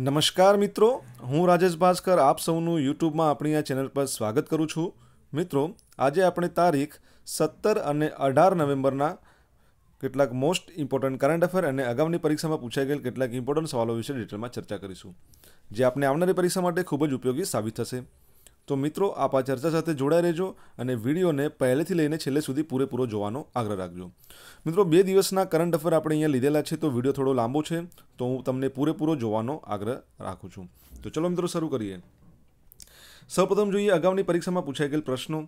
નમસ્કાર મિત્રો હું રાજેશ ભાસ્કર આપ સૌનું યુટ્યુબમાં આપણી આ ચેનલ પર સ્વાગત કરું છું મિત્રો આજે આપણે તારીખ સત્તર અને અઢાર નવેમ્બરના કેટલાક મોસ્ટ ઇમ્પોર્ટન્ટ કરંટ અફેર અને અગાઉની પરીક્ષામાં પૂછાઈ ગયેલ કેટલાક ઇમ્પોર્ટન્ટ સવાલો વિશે ડિટેલમાં ચર્ચા કરીશું જે આપણે આવનારી પરીક્ષા માટે ખૂબ જ ઉપયોગી સાબિત થશે તો મિત્રો આપ આ ચર્ચા સાથે જોડાઈ રહેજો અને વિડીયોને પહેલેથી લઈને છેલ્લે સુધી પૂરેપૂરો જોવાનો આગ્રહ રાખજો મિત્રો બે દિવસના કરંટ અફેર આપણે અહીંયા લીધેલા છે તો વિડીયો થોડો લાંબો છે તો હું તમને પૂરેપૂરો જોવાનો આગ્રહ રાખું છું તો ચલો મિત્રો શરૂ કરીએ સૌપ્રથમ જોઈએ અગાઉની પરીક્ષામાં પૂછાઈ ગયેલ પ્રશ્નો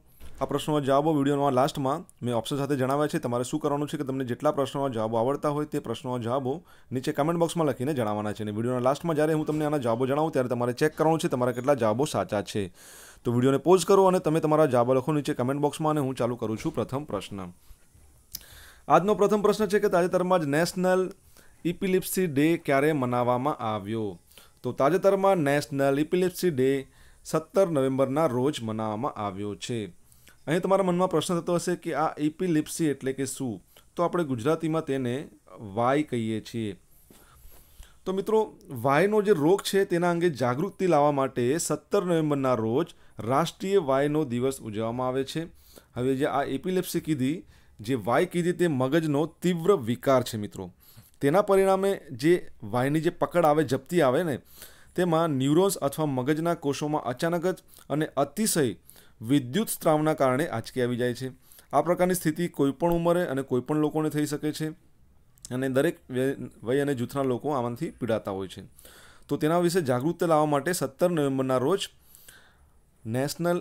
આ પ્રશ્નો જવાબો વિડીયોના લાસ્ટમાં મેં ઓપ્શન સાથે જણાવ્યા છે તમારે શું કરવાનું છે કે તમને જેટલા પ્રશ્નોના જવાબો આવડતા હોય તે પ્રશ્નોના જવાબો નીચે કમેન્ટ બોક્સમાં લખીને જણાવવાના છે અને વિડીયોના લાસ્ટમાં જ્યારે હું તમને આના જવાબો જણાવું ત્યારે તમારે ચેક કરવાનું છે તમારા કેટલા જવાબો સાચા છે તો વિડીયોને પોઝ કરો અને તમે તમારા જવાબો લખો નીચે કમેન્ટ બોક્સમાં અને હું ચાલુ કરું છું પ્રથમ પ્રશ્ન આજનો પ્રથમ પ્રશ્ન છે કે તાજેતરમાં જ નેશનલ ઇપિલિપ્સી ડે ક્યારે મનાવવામાં આવ્યો તો તાજેતરમાં નેશનલ ઇપિલિપ્સી ડે સત્તર નવેમ્બરના રોજ મનાવવામાં આવ્યો છે અહીં તમારા મનમાં પ્રશ્ન થતો હશે કે આ ઇપિલિપ્સી એટલે કે શું તો આપણે ગુજરાતીમાં તેને વાય કહીએ છીએ તો મિત્રો વાયનો જે રોગ છે તેના અંગે જાગૃતિ લાવવા માટે સત્તર નવેમ્બરના રોજ રાષ્ટ્રીય વાયનો દિવસ ઉજવવામાં આવે છે હવે જે આ એપિલેપ્સી કીધી જે વાય કીધી તે મગજનો તીવ્ર વિકાર છે મિત્રો તેના પરિણામે જે વાયની જે પકડ આવે જપ્તી આવે ને તેમાં ન્યુરોન્સ અથવા મગજના કોષોમાં અચાનક જ અને અતિશય વિદ્યુત સ્ત્રાવના કારણે આંચકી આવી જાય છે આ પ્રકારની સ્થિતિ કોઈપણ ઉંમરે અને કોઈપણ લોકોને થઈ શકે છે અને દરેક વય અને જૂથના લોકો આમાંથી પીડાતા હોય છે તો તેના વિશે જાગૃતતા લાવવા માટે સત્તર નવેમ્બરના રોજ નેશનલ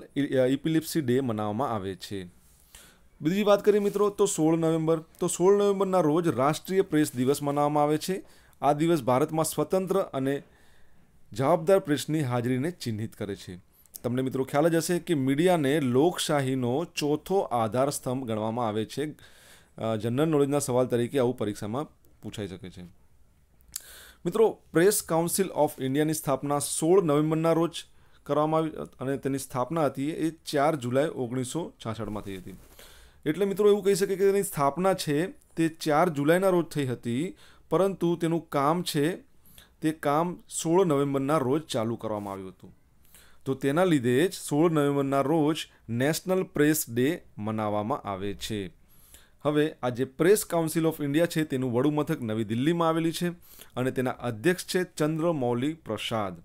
ઇપિલિપ્સી ડે મનાવવામાં આવે છે બીજી વાત કરીએ મિત્રો તો સોળ નવેમ્બર તો સોળ નવેમ્બરના રોજ રાષ્ટ્રીય પ્રેસ દિવસ મનાવવામાં આવે છે આ દિવસ ભારતમાં સ્વતંત્ર અને જવાબદાર પ્રેસની હાજરીને ચિહ્નિત કરે છે તમને મિત્રો ખ્યાલ જ હશે કે મીડિયાને લોકશાહીનો ચોથો આધાર સ્તંભ ગણવામાં આવે છે જનરલ નોલેજના સવાલ તરીકે આવું પરીક્ષામાં પૂછાઈ શકે છે મિત્રો પ્રેસ કાઉન્સિલ ઓફ ઇન્ડિયાની સ્થાપના સોળ નવેમ્બરના રોજ કરવામાં આવી અને તેની સ્થાપના હતી એ ચાર જુલાઈ ઓગણીસો છાસઠમાં થઈ હતી એટલે મિત્રો એવું કહી શકે કે તેની સ્થાપના છે તે ચાર જુલાઈના રોજ થઈ હતી પરંતુ તેનું કામ છે તે કામ સોળ નવેમ્બરના રોજ ચાલુ કરવામાં આવ્યું હતું તો તેના લીધે જ સોળ નવેમ્બરના રોજ નેશનલ પ્રેસ ડે મનાવવામાં આવે છે હવે આ જે પ્રેસ કાઉન્સિલ ઓફ ઇન્ડિયા છે તેનું મથક નવી દિલ્હીમાં આવેલી છે અને તેના અધ્યક્ષ છે ચંદ્રમૌલી પ્રસાદ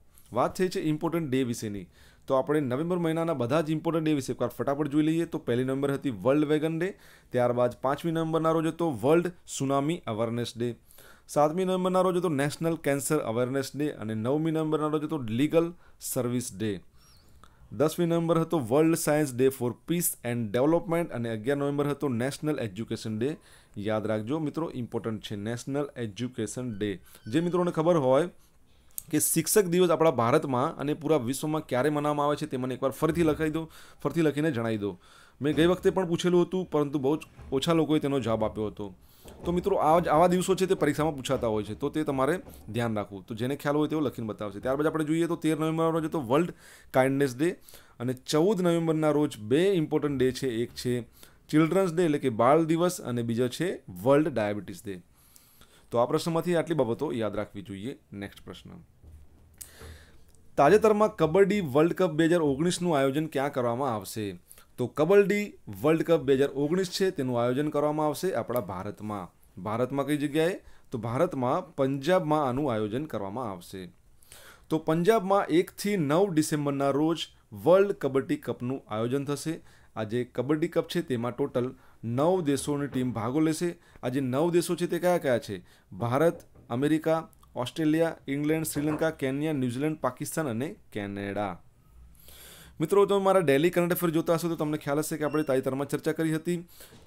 વાત થઈ છે ઇમ્પોર્ટન્ટ ડે વિશેની તો આપણે નવેમ્બર મહિનાના બધા જ ઇમ્પોર્ટન્ટ ડે વિશે એકવાર ફટાફટ જોઈ લઈએ તો પહેલી નવેમ્બર હતી વર્લ્ડ વેગન ડે ત્યારબાદ પાંચમી નવેમ્બરના રોજ હતો વર્લ્ડ સુનામી અવેરનેસ ડે સાતમી નવેમ્બરના રોજ હતો નેશનલ કેન્સર અવેરનેસ ડે અને નવમી નવેમ્બરના રોજ હતો લીગલ સર્વિસ ડે દસમી નવેમ્બર હતો world science day for peace and development અને અગિયાર નવેમ્બર હતો નેશનલ એજ્યુકેશન ડે યાદ રાખજો મિત્રો ઇમ્પોર્ટન્ટ છે નેશનલ એજ્યુકેશન ડે જે મિત્રોને ખબર હોય કે શિક્ષક દિવસ આપણા ભારતમાં અને પૂરા વિશ્વમાં ક્યારે મનાવવામાં આવે છે તે મને એકવાર ફરીથી લખાઈ દો ફરીથી લખીને જણાવી દો મેં ગઈ વખતે પણ પૂછેલું હતું પરંતુ બહુ જ ઓછા લોકોએ તેનો જવાબ આપ્યો હતો તો મિત્રો આવા દિવસો છે તે પરીક્ષામાં પૂછાતા હોય છે તો તે તમારે ધ્યાન રાખવું તો જેને ખ્યાલ હોય તેઓ લખીને બતાવશે ત્યારબાદ આપણે જોઈએ તો તેર નવેમ્બરનો જે તો વર્લ્ડ કાઇન્ડનેસ ડે અને ચૌદ નવેમ્બરના રોજ બે ઇમ્પોર્ટન્ટ ડે છે એક છે ચિલ્ડ્રન્સ ડે એટલે કે બાળ દિવસ અને બીજો છે વર્લ્ડ ડાયાબિટીસ ડે તો આ પ્રશ્નમાંથી આટલી બાબતો યાદ રાખવી જોઈએ નેક્સ્ટ પ્રશ્ન તાજેતરમાં કબડ્ડી વર્લ્ડ કપ બે હજાર ઓગણીસનું આયોજન ક્યાં કરવામાં આવશે તો કબડ્ડી વર્લ્ડ કપ બે હજાર ઓગણીસ છે તેનું આયોજન કરવામાં આવશે આપણા ભારતમાં ભારતમાં કઈ જગ્યાએ તો ભારતમાં પંજાબમાં આનું આયોજન કરવામાં આવશે તો પંજાબમાં એકથી નવ ડિસેમ્બરના રોજ વર્લ્ડ કબડ્ડી કપનું આયોજન થશે આજે કબડ્ડી કપ છે તેમાં ટોટલ નવ દેશોની ટીમ ભાગો લેશે આજે નવ દેશો છે તે કયા કયા છે Bharat America Australia England Sri Lanka Kenya New Zealand Pakistan અને કેનેડા મિત્રો જો મારા ડેલી કરંટ અફેર જોતા હશો તો તમને ખ્યાલ હશે કે આપણે તાજેતરમાં ચર્ચા કરી હતી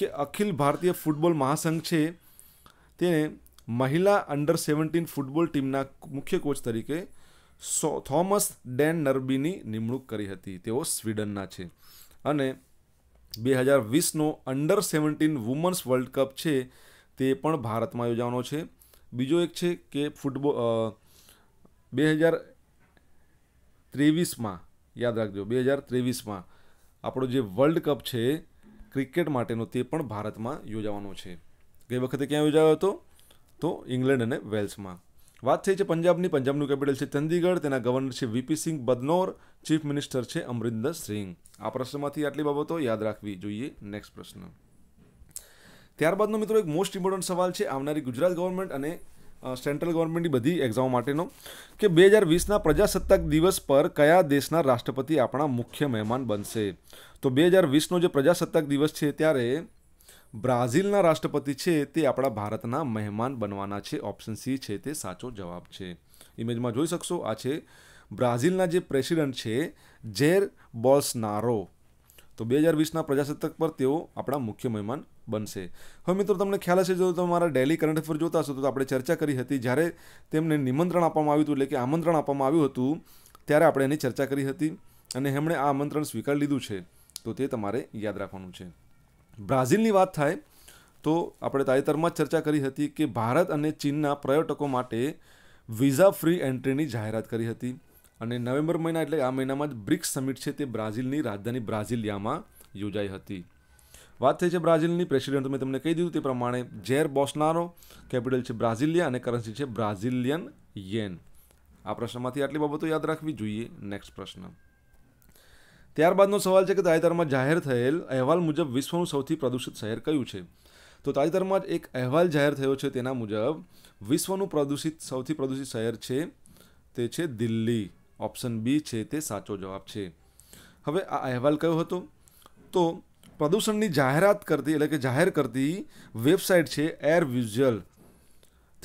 કે અખિલ ભારતીય ફૂટબોલ મહાસંઘ છે તેને મહિલા અંડર સેવન્ટીન ફૂટબોલ ટીમના મુખ્ય કોચ તરીકે સો થોમસ ડેન નર્બીની નિમણૂક કરી હતી તેઓ સ્વીડનના છે અને બે હજાર વીસનો under seventeen women's world cup છે તે પણ ભારતમાં યોજાવાનો છે બીજો એક છે કે ફૂટબોલ બે હજાર ત્રેવીસમાં યાદ રાખજો બે હજાર ત્રેવીસમાં આપણો જે વર્લ્ડ કપ છે ક્રિકેટ માટેનો તે પણ ભારતમાં યોજાવાનો છે ગઈ વખતે ક્યાં યોજાયો હતો તો ઇંગ્લેન્ડ અને વેલ્સમાં વાત થઈ છે પંજાબની પંજાબનું કેપિટલ છે ચંદીગઢ તેના ગવર્નર છે VP Singh Badnore chief minister છે અમરિંદર સિંહ આ પ્રશ્નમાંથી આટલી બાબતો યાદ રાખવી જોઈએ નેક્સ્ટ પ્રશ્ન ત્યારબાદનો મિત્રો એક મોસ્ટ ઇમ્પોર્ટન્ટ સવાલ છે આવનારી ગુજરાત ગવર્મેન્ટ અને સેન્ટ્રલ ગવર્મેન્ટની બધી એક્ઝામ માટેનો કે બે હજાર વીસના પ્રજાસત્તાક દિવસ પર કયા દેશના રાષ્ટ્રપતિ આપણા મુખ્ય મહેમાન બનશે તો બે હજાર વીસનો જે પ્રજાસત્તાક દિવસ છે ત્યારે બ્રાઝિલના રાષ્ટ્રપતિ છે તે આપણા ભારતના મહેમાન બનવાના છે ઓપ્શન સી છે તે સાચો જવાબ છે ઇમેજમાં જોઈ શકશો આ છે બ્રાઝિલના જે પ્રેસિડન્ટ છે જેર બોલ્સનારો તો બે હજાર વીસના પ્રજાસત્તાક પર તેઓ આપણા મુખ્ય મહેમાન બનશે હવે મિત્રો તમને ખ્યાલ હશે જો તમારા ડેલી કરંટ અફેર જોતા હશો તો આપણે ચર્ચા કરી હતી જ્યારે તેમને નિમંત્રણ આપવામાં આવ્યું હતું એટલે કે આમંત્રણ આપવામાં આવ્યું હતું ત્યારે આપણે એની ચર્ચા કરી હતી અને એમણે આ આમંત્રણ સ્વીકાર લીધું છે તો તે તમારે યાદ રાખવાનું છે બ્રાઝિલની વાત થાય તો આપણે તાજેતરમાં જ ચર્ચા કરી હતી કે ભારત અને ચીનના પર્યટકો માટે વિઝા ફ્રી એન્ટ્રીની જાહેરાત કરી હતી અને નવેમ્બર મહિના એટલે આ મહિનામાં જ બ્રિક્સ સમિટ છે તે બ્રાઝિલની રાજધાની બ્રાઝિલિયામાં યોજાઈ હતી વાત થઈ છે બ્રાઝિલની પ્રેસિડેન્ટ મેં તમને કહી દીધું તે પ્રમાણે ઝેર બોસનારો કેપિટલ છે બ્રાઝિલિયા અને કરન્સી છે બ્રાઝિલિયન યેન આ પ્રશ્નમાંથી આટલી બાબતો યાદ રાખવી જોઈએ નેક્સ્ટ પ્રશ્ન ત્યારબાદનો સવાલ છે કે તાજેતરમાં જાહેર થયેલ અહેવાલ મુજબ વિશ્વનું સૌથી પ્રદૂષિત શહેર કયું છે તો તાજેતરમાં જ એક અહેવાલ જાહેર થયો છે તેના મુજબ વિશ્વનું પ્રદૂષિત સૌથી પ્રદૂષિત શહેર છે તે છે દિલ્હી ઓપ્શન બી છે તે સાચો જવાબ છે હવે આ અહેવાલ કયો હતો તો પ્રદૂષણની જાહેરાત કરતી એટલે કે જાહેર કરતી વેબસાઇટ છે એર વિઝ્યુઅલ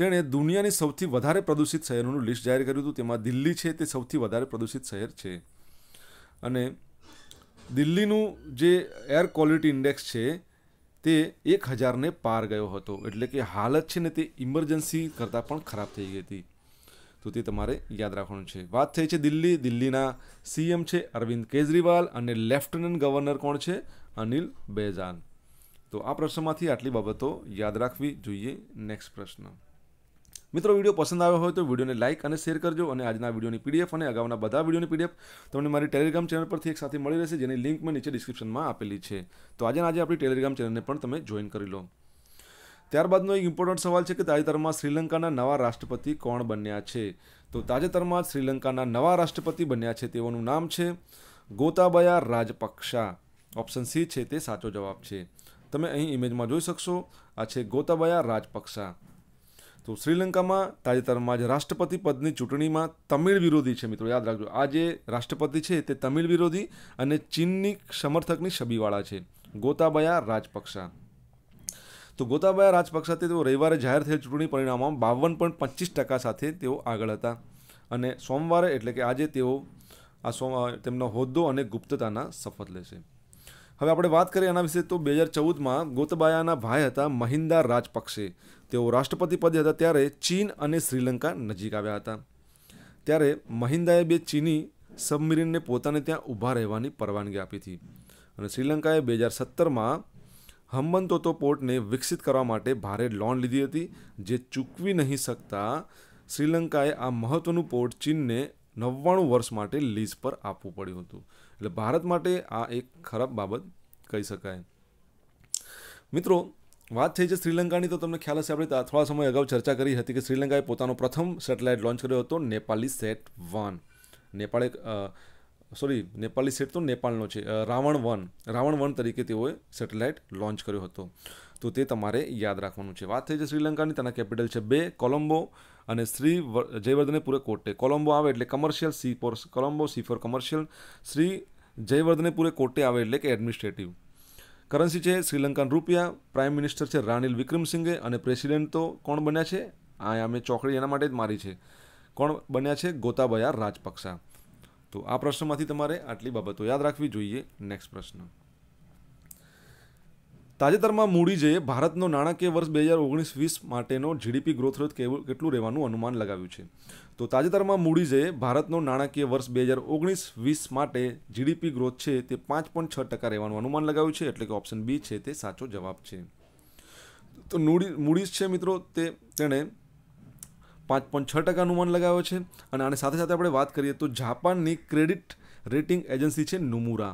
તેણે દુનિયાની સૌથી વધારે પ્રદૂષિત શહેરોનું લિસ્ટ જાહેર કર્યું હતું તેમાં દિલ્હી છે તે સૌથી વધારે પ્રદૂષિત શહેર છે અને દિલ્હીનું જે એર ક્વોલિટી ઇન્ડેક્સ છે તે એક હજારને પાર ગયો હતો એટલે કે હાલત છે ને તે ઇમરજન્સી કરતાં પણ ખરાબ થઈ ગઈ હતી તો તે તમારે યાદ રાખવાનું છે વાત થઈ છે દિલ્હી દિલ્હીના સીએમ છે અરવિંદ કેજરીવાલ અને લેફ્ટનન્ટ ગવર્નર કોણ છે અનિલ બેજાન તો આ પ્રશ્નમાંથી આટલી બાબતો યાદ રાખવી જોઈએ નેક્સ્ટ પ્રશ્ન મિત્રો વિડીયો પસંદ આવ્યો હોય તો વિડીયોને લાઇક અને શેર કરજો અને આજના વિડીયોની પીડીએફ અને અગાઉના બધા વિડીયોની પીડીએફ તમને મારી ટેલિગ્રામ ચેનલ પરથી એક સાથે મળી રહેશે જેની લિંક મેં નીચે ડિસ્ક્રિપ્શનમાં આપેલી છે તો આજે આજે આપણી ટેલિગ્રામ ચેનલને પણ તમે જોઈન કરી લો ત્યારબાદનો એક ઇમ્પોર્ટન્ટ સવાલ છે કે તાજેતરમાં શ્રીલંકાના નવા રાષ્ટ્રપતિ કોણ બન્યા છે તો તાજેતરમાં શ્રીલંકાના નવા રાષ્ટ્રપતિ બન્યા છે તેઓનું નામ છે ગોતાબયા રાજપક્ષા ઓપ્શન સી છે તે સાચો જવાબ છે તમે અહીં ઇમેજમાં જોઈ શકશો આ છે ગોતાબયા રાજપક્ષા તો શ્રીલંકામાં તાજેતરમાં જ રાષ્ટ્રપતિ પદની ચૂંટણીમાં તમિળ વિરોધી છે મિત્રો યાદ રાખજો આ જે રાષ્ટ્રપતિ છે તે તમિળ વિરોધી અને ચીનની સમર્થકની છબીવાળા છે ગોતાબયા રાજપક્ષા તો ગોતાબાયા રાજપક્ષાતે તેઓ રવિવારે જાહેર થયેલ ચૂંટણી પરિણામમાં બાવન પોઈન્ટ પચીસ ટકા સાથે તેઓ આગળ હતા અને સોમવારે એટલે કે આજે તેઓ આ સો તેમનો હોદ્દો અને ગુપ્તતાના શપથ લેશે હવે આપણે વાત કરીએ આના વિશે તો બે હજાર ચૌદમાં ગોતબાયાના ભાઈ હતા મહિન્દા રાજપક્ષે તેઓ રાષ્ટ્રપતિ પદે હતા ત્યારે ચીન અને શ્રીલંકા નજીક આવ્યા હતા ત્યારે મહિન્દાએ બે ચીની સબમરીનને પોતાને ત્યાં ઊભા રહેવાની પરવાનગી આપી હતી અને શ્રીલંકાએ બે હજાર સત્તરમાં હમ્બનતોતો પોર્ટને વિકસિત કરવા માટે ભારે લોન લીધી હતી જે ચૂકવી નહીં શકતા શ્રીલંકાએ આ મહત્ત્વનું પોર્ટ ચીનને નવ્વાણું વર્ષ માટે લીઝ પર આપવું પડ્યું હતું એટલે ભારત માટે આ એક ખરાબ બાબત કહી શકાય મિત્રો વાત થઈ છે શ્રીલંકાની તો તમને ખ્યાલ હશે આપણે થોડા સમય અગાઉ ચર્ચા કરી હતી કે શ્રીલંકાએ પોતાનો પ્રથમ સેટેલાઇટ લોન્ચ કર્યો હતો નેપાલી સેટ વન નેપાળે સોરી નેપાળી સેટ તો નેપાળનો છે રાવણ વન રાવણ વન તરીકે તેઓએ સેટેલાઇટ લોન્ચ કર્યો હતો તો તે તમારે યાદ રાખવાનું છે વાત થઈ છે શ્રીલંકાની તેના કેપિટલ છે બે કોલંબો અને શ્રી જયવર્ધને પૂરે કોટે કોલંબો આવે એટલે commercial C for Colombo C for commercial Sri Jayawardenepura Kotte આવે એટલે કે એડમિનિસ્ટ્રેટિવ કરન્સી છે શ્રીલંકન રૂપિયા પ્રાઇમ મિનિસ્ટર છે રાનિલ વિક્રમસિંઘે અને પ્રેસિડેન્ટ તો કોણ બન્યા છે આ મેં ચોકડી એના માટે જ મારી છે કોણ બન્યા છે ગોતાબયા રાજપક્ષા તો આ પ્રશ્નમાંથી તમારે આટલી બાબતો યાદ રાખવી જોઈએ નેક્સ્ટ પ્રશ્ન તાજેતરમાં મૂડીજે ભારતનો નાણાકીય વર્ષ બે હજાર ઓગણીસ વીસ માટેનો જીડીપી ગ્રોથ રેટ કેટલું રહેવાનું અનુમાન લગાવ્યું છે તો તાજેતરમાં મૂડીજે ભારતનો નાણાકીય વર્ષ બે હજાર ઓગણીસ વીસ માટે જીડીપી ગ્રોથ છે તે પાંચ પોઈન્ટ છ ટકા રહેવાનું અનુમાન લગાવ્યું છે એટલે કે ઓપ્શન બી છે તે સાચો જવાબ છે તો મૂડી મૂડીઝ છે મિત્રો તે તેણે પાંચ પોઈન્ટ છ ટકાનું અનુમાન લગાવ્યો છે અને આની સાથે સાથે આપણે વાત કરીએ તો જાપાનની ક્રેડિટ રેટિંગ એજન્સી છે નુમુરા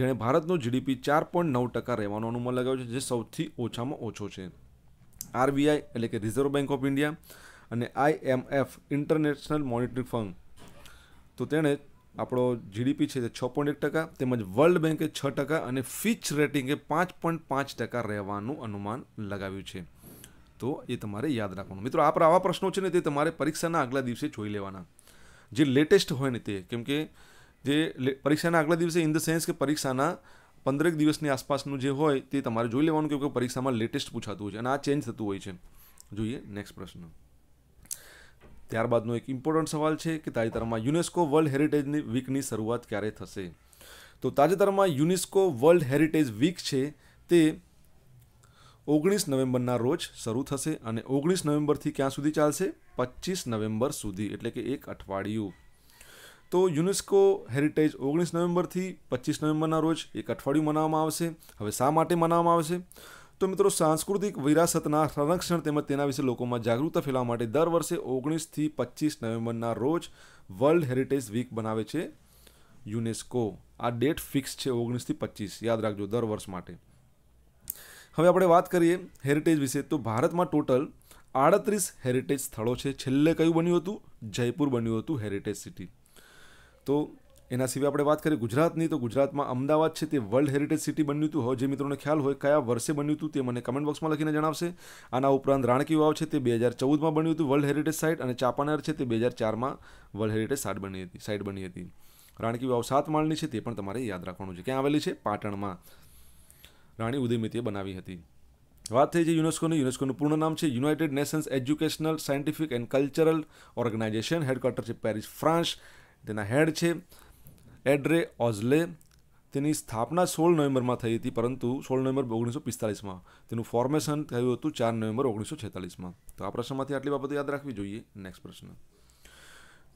જેણે ભારતનો જીડીપી ચાર પોઈન્ટ નવ ટકા રહેવાનું અનુમાન લગાવ્યું છે જે સૌથી ઓછામાં ઓછો છે આરબીઆઈ એટલે કે રિઝર્વ બેંક ઓફ ઇન્ડિયા અને આઈએમએફ ઇન્ટરનેશનલ મોનિટરી ફંડ તો તેણે આપણો જીડીપી છે તે છ પોઈન્ટ એક ટકા તેમજ વર્લ્ડ બેન્કે છ ટકા અને ફિચ રેટિંગે પાંચ પોઈન્ટ પાંચ ટકા રહેવાનું અનુમાન લગાવ્યું છે તો એ તમારે યાદ રાખવાનું મિત્રો આ પર આવા પ્રશ્નો છે ને તે તમારે પરીક્ષાના આગલા દિવસે જોઈ લેવાના જે લેટેસ્ટ હોય ને તે કેમ કે જે પરીક્ષાના આગલા દિવસે ઇન ધ સેન્સ કે પરીક્ષાના પંદરેક દિવસની આસપાસનું જે હોય તે તમારે જોઈ લેવાનું કેમકે પરીક્ષામાં લેટેસ્ટ પૂછાતું હોય છે અને આ ચેન્જ થતું હોય છે જોઈએ નેક્સ્ટ પ્રશ્ન ત્યારબાદનો એક ઇમ્પોર્ટન્ટ સવાલ છે કે તાજેતરમાં યુનેસ્કો વર્લ્ડ હેરિટેજની વીકની શરૂઆત ક્યારે થશે તો તાજેતરમાં યુનેસ્કો વર્લ્ડ હેરિટેજ વીક છે તે ઓગણીસ નવેમ્બરના રોજ શરૂ થશે અને ઓગણીસ નવેમ્બરથી ક્યાં સુધી ચાલશે પચીસ નવેમ્બર સુધી એટલે કે એક અઠવાડિયું તો યુનેસ્કો હેરિટેજ ઓગણીસ નવેમ્બરથી પચીસ નવેમ્બરના રોજ એક અઠવાડિયું મનાવવામાં આવશે હવે શા માટે મનાવવામાં આવશે તો મિત્રો સાંસ્કૃતિક વિરાસતના સંરક્ષણ તેમજ તેના વિશે લોકોમાં જાગૃતતા ફેલાવવા માટે દર વર્ષે ઓગણીસથી પચીસ નવેમ્બરના રોજ વર્લ્ડ હેરિટેજ વીક બનાવે છે યુનેસ્કો આ ડેટ ફિક્સ છે ઓગણીસથી પચીસ યાદ રાખજો દર વર્ષ માટે હવે આપણે વાત કરીએ હેરિટેજ વિશે તો ભારતમાં ટોટલ આડત્રીસ હેરિટેજ સ્થળો છે છેલ્લે કયું બન્યું હતું જયપુર બન્યું હતું હેરિટેજ સિટી તો એના સિવાય આપણે વાત કરીએ ગુજરાતની તો ગુજરાતમાં અમદાવાદ છે તે વર્લ્ડ હેરિટેજ સિટી બન્યું હતું હવે જે મિત્રોને ખ્યાલ હોય કયા વર્ષે બન્યું હતું તે મને કમેન્ટ બોક્સમાં લખીને જણાવશે આના ઉપરાંત રાણકી વાવ છે તે બે હજાર ચૌદમાં બન્યું હતું વર્લ્ડ હેરિટેજ સાઇટ અને ચાપાનેર છે તે બે હજાર ચારમાં વર્લ્ડ હેરિટેજ સાઇટ બની હતી સાઇટ બની હતી રાણકી વાવ સાત માળની છે તે પણ તમારે યાદ રાખવાનું છે ક્યાં આવેલી છે પાટણમાં રાણી ઉદયમિતીએ બનાવી હતી વાત થઈ છે યુનેસ્કોની યુનેસ્કોનું પૂર્ણ નામ છે United Nations educational scientific and cultural organization headquarter છે પેરિસ ફ્રાન્સ તેના હેડ છે એડ્રે ઓઝલે તેની સ્થાપના સોળ નવેમ્બરમાં થઈ હતી પરંતુ સોળ નવેમ્બર ઓગણીસો પિસ્તાલીસમાં તેનું ફોર્મેશન થયું હતું ચાર નવેમ્બર ઓગણીસો છેતાલીસમાં તો આ પ્રશ્નમાંથી આટલી બાબતો યાદ રાખવી જોઈએ નેક્સ્ટ પ્રશ્ન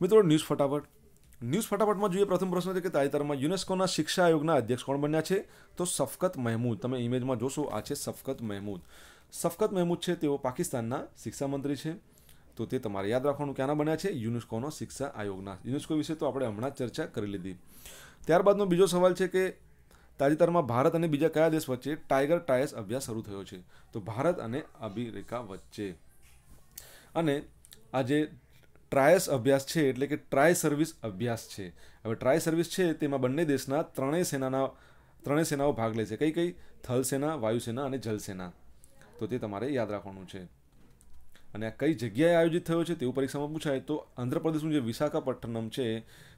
મિત્રો ન્યૂઝ ફટાફટ ન્યૂઝ ફટાફટમાં જોઈએ પ્રથમ પ્રશ્ન છે કે તાજેતરમાં યુનેસ્કોના શિક્ષા આયોગના અધ્યક્ષ કોણ બન્યા છે તો સફકત મહેમૂદ તમે ઇમેજમાં જોશો આ છે સફકત મહેમૂદ સફકત મહેમૂદ છે તેઓ પાકિસ્તાનના શિક્ષા મંત્રી છે તો તે તમારે યાદ રાખવાનું ક્યાંના બન્યા છે યુનેસ્કોનો શિક્ષા આયોગના યુનેસ્કો વિશે તો આપણે હમણાં જ ચર્ચા કરી લીધી ત્યારબાદનો બીજો સવાલ છે કે તાજેતરમાં ભારત અને બીજા કયા દેશ વચ્ચે ટાઈગર ટાયર્સ અભ્યાસ શરૂ થયો છે તો ભારત અને અમેરિકા વચ્ચે અને આજે ટ્રાયસ અભ્યાસ છે એટલે કે ટ્રાય સર્વિસ અભ્યાસ છે હવે ટ્રાય સર્વિસ છે તેમાં બંને દેશના ત્રણેય સેનાના ત્રણેય સેનાઓ ભાગ લે છે કઈ કઈ થલ સેના વાયુસેના અને જલસેના તો તે તમારે યાદ રાખવાનું છે અને આ કઈ જગ્યાએ આયોજિત થયો છે તેવું પરીક્ષામાં પૂછાય તો આંધ્રપ્રદેશનું જે વિશાખાપટ્ટનમ છે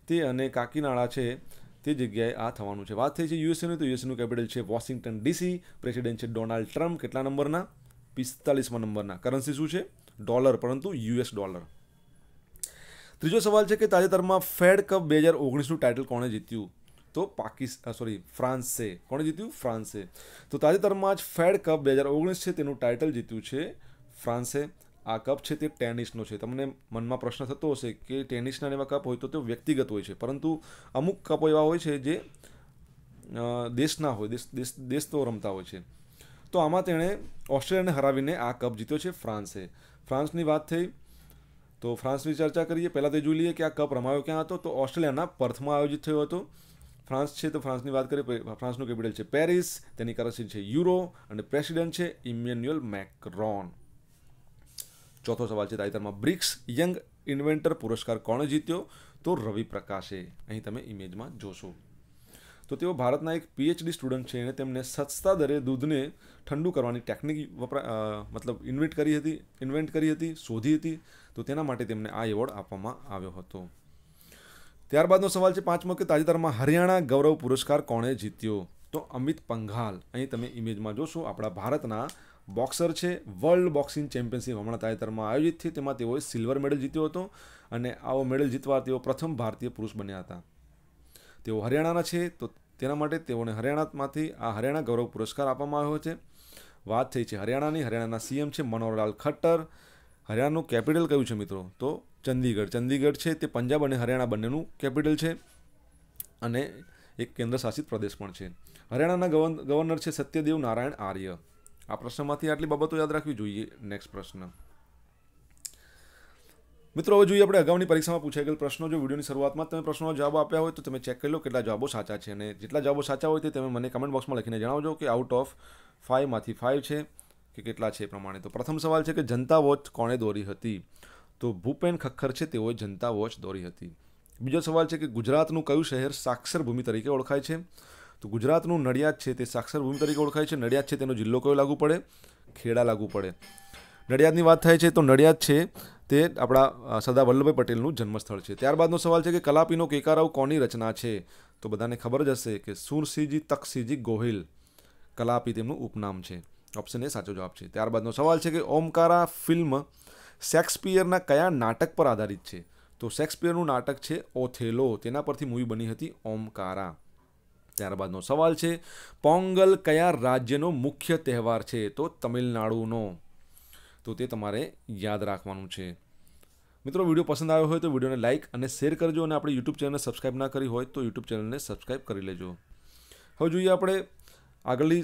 તે અને કાકીનાળા છે તે જગ્યાએ આ થવાનું છે વાત થઈ છે યુએસએની તો યુએસએનું કેપિટલ છે વોશિંગ્ટન ડીસી પ્રેસિડેન્ટ છે ડોનાલ્ડ ટ્રમ્પ કેટલા નંબરના પિસ્તાલીસમાં નંબરના કરન્સી શું છે ડોલર પરંતુ યુએસ ડોલર ત્રીજો સવાલ છે કે તાજેતરમાં ફેડ કપ બે હજાર ઓગણીસનું ટાઇટલ કોણે જીત્યું તો પાકિસ્તાન સોરી ફ્રાન્સે કોણે જીત્યું ફ્રાન્સે તો તાજેતરમાં જ ફેડ કપ બે હજાર ઓગણીસ છે તેનું ટાઇટલ જીત્યું છે ફ્રાન્સે આ કપ છે તે ટેનિસનો છે તમને મનમાં પ્રશ્ન થતો હશે કે ટેનિસના એવા કપ હોય તો તે વ્યક્તિગત હોય છે પરંતુ અમુક કપો એવા હોય છે જે દેશના હોય દેશ દેશ તો રમતા હોય છે તો આમાં તેણે ઓસ્ટ્રેલિયાને હરાવીને આ કપ જીત્યો છે ફ્રાન્સે ફ્રાન્સની વાત થઈ તો ફ્રાન્સની ચર્ચા કરીએ પહેલાં તો જોઈ લઈએ કે આ કપ રમાયો ક્યાં હતો તો ઓસ્ટ્રેલિયાના પર્થમાં આયોજિત થયો હતો ફ્રાન્સ છે તો ફ્રાન્સની વાત કરીએ ફ્રાન્સનું કેપિટલ છે પેરિસ તેની કરન્સી છે યુરો અને પ્રેસિડેન્ટ છે ઇમેન્યુઅલ મેક્રોન ચોથો સવાલ છે તાજેતરમાં બ્રિક્સ યંગ ઇન્વેન્ટર પુરસ્કાર કોણે જીત્યો તો રવિ પ્રકાશે અહીં તમે ઇમેજમાં જોશો તો તેઓ ભારતના એક પીએચડી સ્ટુડન્ટ છે એણે તેમને સસ્તા દરે દૂધને ઠંડુ કરવાની ટેકનિક વપરા મતલબ ઇન્વેન્ટ કરી હતી ઇન્વેન્ટ કરી હતી શોધી હતી તો તેના માટે તેમને આ એવોર્ડ આપવામાં આવ્યો હતો ત્યારબાદનો સવાલ છે પાંચમો કે તાજેતરમાં હરિયાણા ગૌરવ પુરસ્કાર કોણે જીત્યો તો અમિત પંઘાલ અહીં તમે ઇમેજમાં જોશો આપણા ભારતના બોક્સર છે વર્લ્ડ બોક્સિંગ ચેમ્પિયનશિપ હમણાં તાજેતરમાં આયોજિત થઈ તેમાં તેઓએ સિલ્વર મેડલ જીત્યો હતો અને આવો મેડલ જીતવા તેઓ પ્રથમ ભારતીય પુરુષ બન્યા હતા તેઓ હરિયાણાના છે તો તેના માટે તેઓને હરિયાણામાંથી આ હરિયાણા ગૌરવ પુરસ્કાર આપવામાં આવ્યો છે વાત થઈ છે હરિયાણાની હરિયાણાના સીએમ છે મનોહરલાલ ખટ્ટર હરિયાણાનું કેપિટલ કયું છે મિત્રો તો ચંદીગઢ ચંદીગઢ છે તે પંજાબ અને હરિયાણા બંનેનું કેપિટલ છે અને એક કેન્દ્ર શાસિત પ્રદેશ પણ છે હરિયાણાના ગવર્નર છે સત્યદેવ નારાયણ આર્ય આ પ્રશ્નમાંથી આટલી બાબતો યાદ રાખવી જોઈએ નેક્સ્ટ પ્રશ્ન મિત્રો હવે જોઈએ આપણે અગાઉની પરીક્ષામાં પૂછાઈ ગયેલ પ્રશ્નો જો વિડીયોની શરૂઆતમાં તમે પ્રશ્નો જવાબ આપ્યા હોય તો તમે ચેક કરી લો કેટલા જવાબો સાચા છે અને જેટલા જવાબો સાચા હોય તે તમે મને કમેન્ટ બોક્સમાં લખીને જણાવજો કે આઉટ ઓફ ફાઇવમાંથી ફાઇવ છે કે કેટલા છે એ પ્રમાણે તો પ્રથમ સવાલ છે કે જનતા વોચ કોણે દોરી હતી તો ભૂપેન ખખર છે તેઓએ જનતા વોચ દોરી હતી બીજો સવાલ છે કે ગુજરાતનું કયું શહેર સાક્ષર ભૂમિ તરીકે ઓળખાય છે તો ગુજરાતનું નડિયાદ છે તે સાક્ષર ભૂમિ તરીકે ઓળખાય છે નડિયાદ છે તેનો જિલ્લો કયો લાગુ પડે ખેડા લાગુ પડે નડિયાદની વાત થાય છે તો નડિયાદ છે તે આપણા સરદાર વલ્લભભાઈ પટેલનું જન્મસ્થળ છે ત્યારબાદનો સવાલ છે કે કલાપીનો કેકારાવ કોની રચના છે તો બધાને ખબર જ હશે કે સુરસિંહજી તકસિંહજી ગોહિલ કલાપી તેમનું ઉપનામ છે ઓપ્શન એ સાચો જવાબ છે ત્યારબાદનો સવાલ છે કે ઓમકારા ફિલ્મ શેક્સપિયરના કયા નાટક પર આધારિત છે તો શેક્સપિયરનું નાટક છે ઓથેલો તેના પરથી મૂવી બની હતી ઓમકારા ત્યારબાદનો સવાલ છે પોંગલ કયા રાજ્યનો મુખ્ય તહેવાર છે તો તમિલનાડુનો તો તે તમારે યાદ રાખવાનું છે મિત્રો વિડીયો પસંદ આવ્યો હોય તો વિડીયોને લાઇક અને શેર કરજો અને આપણે યુટ્યુબ ચેનલને સબસ્ક્રાઇબ ના કરી હોય તો યુટ્યુબ ચેનલને સબસ્ક્રાઇબ કરી લેજો હવે જોઈએ આપણે આગળની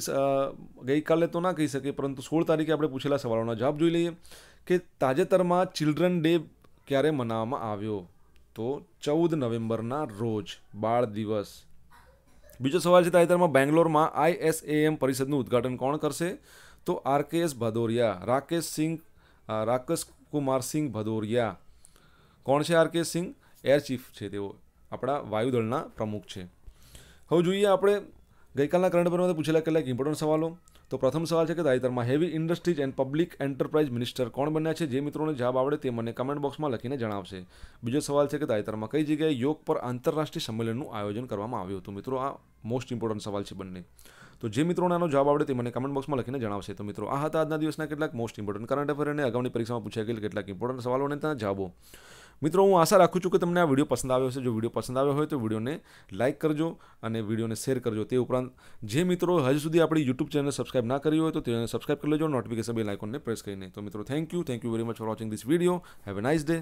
ગઈકાલે તો ના કહી શકીએ પરંતુ સોળ તારીખે આપણે પૂછેલા સવાલોના જવાબ જોઈ લઈએ કે તાજેતરમાં ચિલ્ડ્રન ડે ક્યારે મનાવવામાં આવ્યો તો ચૌદ નવેમ્બરના રોજ બાળ દિવસ બીજો સવાલ છે તાજેતરમાં બેંગ્લોરમાં આઈએસએએમ પરિષદનું ઉદ્ઘાટન કોણ કરશે તો R K S Bhadauria Rakesh Singh Rakesh Kumar Singh Bhadauria કોણ છે R RK Singh air chief છે તેઓ આપણા વાયુદળના પ્રમુખ છે હવે જોઈએ આપણે ગઈકાલના કરંટ પર્વમાં પૂછેલા કેટલાક ઇમ્પોર્ટન્ટ સવાલો તો પ્રથમ સવાલ છે કે તાજેતરમાં heavy industries and public enterprise minister કોણ બન્યા છે જે મિત્રોને જવાબ આવડે તે મને કમેન્ટ બોક્સમાં લખીને જણાવશે બીજો સવાલ છે કે તાજેતરમાં કઈ જગ્યાએ યોગ પર આંતરરાષ્ટ્રીય સંમેલનનું આયોજન કરવામાં આવ્યું હતું મિત્રો આ મોસ્ટ ઇમ્પોર્ટન્ટ સવાલ છે બંને તો જે મિત્રોને આનો જવાબ આવડે તે મને કમેન્ટ બોક્સમાં લખીને જણાવશે તો મિત્રો આ હતા આજના દિવસના કેટલાક મોસ્ટ ઇમ્પોર્ટન્ટ કરંટ અફેર અને અગાઉની પરીક્ષામાં પૂછાઈ કેટલાક ઇમ્પોર્ટન્ટ સવાલો અને તેના જવાબો મિત્રો હું આશા રાખું છું કે તમને આ વિડીયો પસંદ આવ્યો હશે જો વિડીયો પસંદ આવ્યો હોય તો વિડીયોને લાઇક કરજો અને વિડીયોને શેર કરજો તે ઉપરાંત જે મિત્રો હજુ સુધી આપણી યુટ્યુબ ચેનલ સબસ્ક્રાઇબ ના કરી હોય તો તેને સબસ્ક્રાઇબ કરી લેજો નોટિફિકેશન બેલ આઇકોનને પ્રેસ કરીને તો મિત્રો thank you thank you very much for watching this video have a nice day